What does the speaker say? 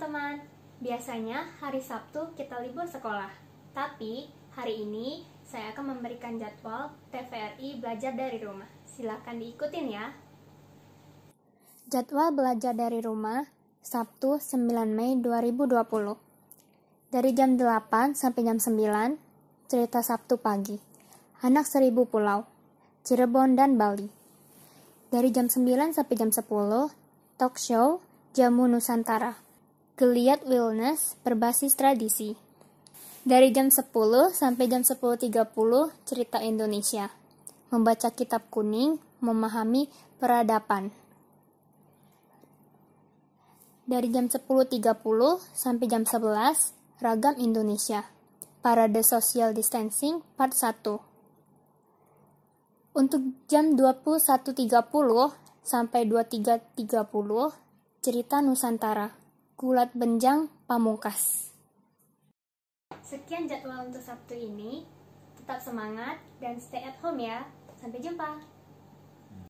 teman-teman. Biasanya hari Sabtu kita libur sekolah. Tapi hari ini saya akan memberikan jadwal TVRI belajar dari rumah. Silahkan diikutin ya. Jadwal belajar dari rumah Sabtu 9 Mei 2020. Dari jam 8 sampai jam 9, cerita Sabtu pagi. Anak seribu pulau, Cirebon dan Bali. Dari jam 9 sampai jam 10, talk show Jamu Nusantara geliat wellness berbasis tradisi. Dari jam 10 sampai jam 10.30 cerita Indonesia. Membaca kitab kuning, memahami peradaban. Dari jam 10.30 sampai jam 11, Ragam Indonesia. Parade Social Distancing Part 1. Untuk jam 21.30 sampai 23.30, cerita Nusantara. Gulat Benjang Pamungkas. Sekian jadwal untuk Sabtu ini. Tetap semangat dan stay at home ya. Sampai jumpa.